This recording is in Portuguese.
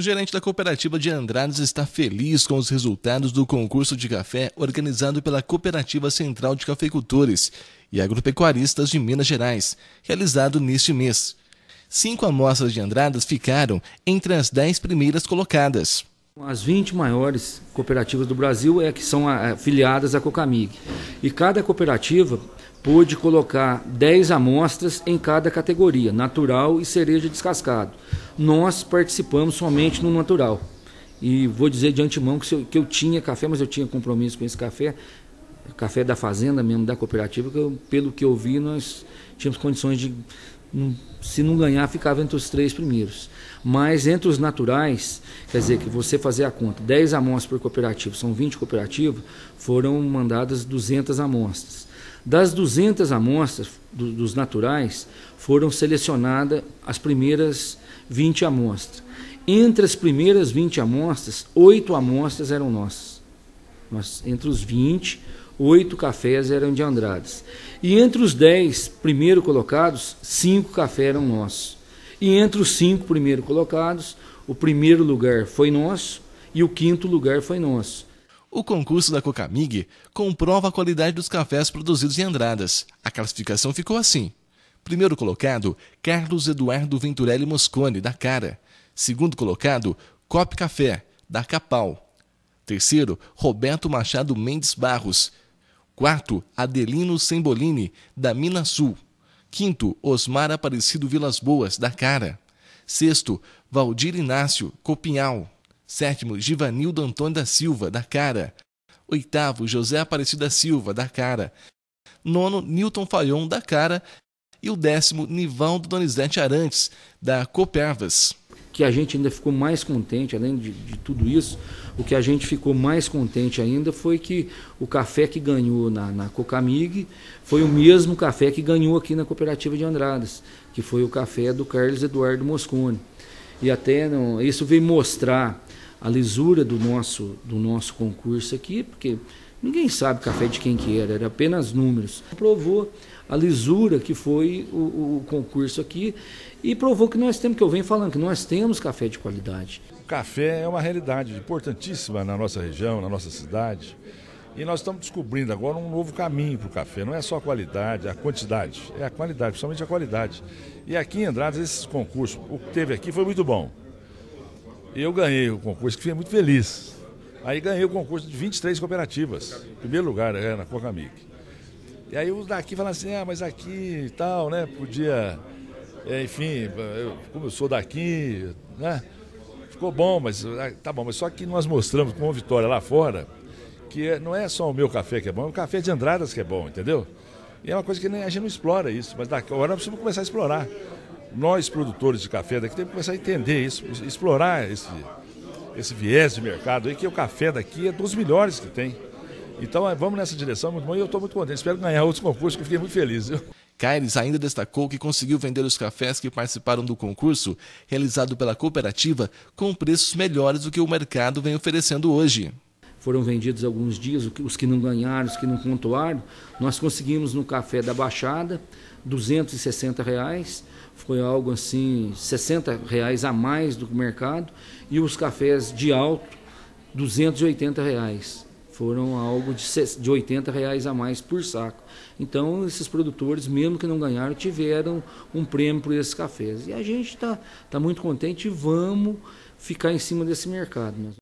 O gerente da cooperativa de Andradas está feliz com os resultados do concurso de café organizado pela Cooperativa Central de Cafeicultores e Agropecuaristas de Minas Gerais, realizado neste mês. Cinco amostras de Andradas ficaram entre as dez primeiras colocadas. As 20 maiores cooperativas do Brasil é que são afiliadas eh, à Cocamig. E cada cooperativa pôde colocar 10 amostras em cada categoria, natural e cereja descascado. Nós participamos somente no natural. E vou dizer de antemão que, eu, que eu tinha café, mas eu tinha compromisso com esse café, café da fazenda mesmo, da cooperativa, que eu, pelo que eu vi, nós tínhamos condições de se não ganhar, ficava entre os três primeiros. Mas entre os naturais, quer dizer, que você fazer a conta, 10 amostras por cooperativo, são 20 cooperativas, foram mandadas 200 amostras. Das 200 amostras do, dos naturais, foram selecionadas as primeiras 20 amostras. Entre as primeiras 20 amostras, 8 amostras eram nossas. Nós, entre os 20, oito cafés eram de Andradas. E entre os dez primeiro colocados, cinco cafés eram nossos. E entre os cinco primeiro colocados, o primeiro lugar foi nosso e o quinto lugar foi nosso. O concurso da Cocamig comprova a qualidade dos cafés produzidos em Andradas. A classificação ficou assim. Primeiro colocado, Carlos Eduardo Venturelli Moscone, da Cara. Segundo colocado, Cop Café, da Capal. Terceiro, Roberto Machado Mendes Barros. Quarto, Adelino Sembolini, da Minas Sul. Quinto, Osmar Aparecido Vilas Boas, da Cara. Sexto, Valdir Inácio, Copinhal. Sétimo, Givanildo Antônio da Silva, da Cara. Oitavo, José Aparecido da Silva, da Cara. Nono, Newton Fayon, da Cara. E o décimo, Nivaldo Donizete Arantes, da Copervas que a gente ainda ficou mais contente, além de, de, tudo isso, o que a gente ficou mais contente ainda foi que o café que ganhou na, na Cocamig foi o mesmo café que ganhou aqui na Cooperativa de Andradas, que foi o café do Carlos Eduardo Moscone. E até não, isso veio mostrar a lisura do nosso, do nosso concurso aqui, porque Ninguém sabe café de quem que era, era apenas números. Provou a lisura que foi o, o concurso aqui e provou que nós temos, que eu venho falando, que nós temos café de qualidade. O café é uma realidade importantíssima na nossa região, na nossa cidade. E nós estamos descobrindo agora um novo caminho para o café. Não é só a qualidade, a quantidade, é a qualidade, principalmente a qualidade. E aqui em Andradas, esse concurso, o que teve aqui foi muito bom. Eu ganhei o concurso, que fiquei muito feliz. Aí ganhei o concurso de 23 cooperativas. Primeiro lugar, é, na Cocamic. E aí os daqui falaram assim, ah, mas aqui e tal, né? Podia. É, enfim, eu, como eu sou daqui, né? Ficou bom, mas ah, tá bom, mas só que nós mostramos com vitória lá fora que é, não é só o meu café que é bom, é o café de Andradas que é bom, entendeu? E é uma coisa que nem, a gente não explora isso, mas daqui agora nós precisamos começar a explorar. Nós, produtores de café daqui, temos que começar a entender isso, explorar esse, esse viés de mercado aí, que o café daqui é dos melhores que tem. Então é, vamos nessa direção, muito bom, e eu estou muito contente. Espero ganhar outros concursos, que eu fiquei muito feliz. Viu? Caires ainda destacou que conseguiu vender os cafés que participaram do concurso, realizado pela cooperativa, com preços melhores do que o mercado vem oferecendo hoje foram vendidos alguns dias, os que não ganharam, os que não pontuaram, nós conseguimos no Café da Baixada 260 reais, foi algo assim, 60 reais a mais do mercado, e os cafés de alto, 280 reais. Foram algo de, 80 reais a mais por saco. Então, esses produtores, mesmo que não ganharam, tiveram um prêmio por esses cafés. E a gente está tá muito contente e vamos ficar em cima desse mercado. Mesmo.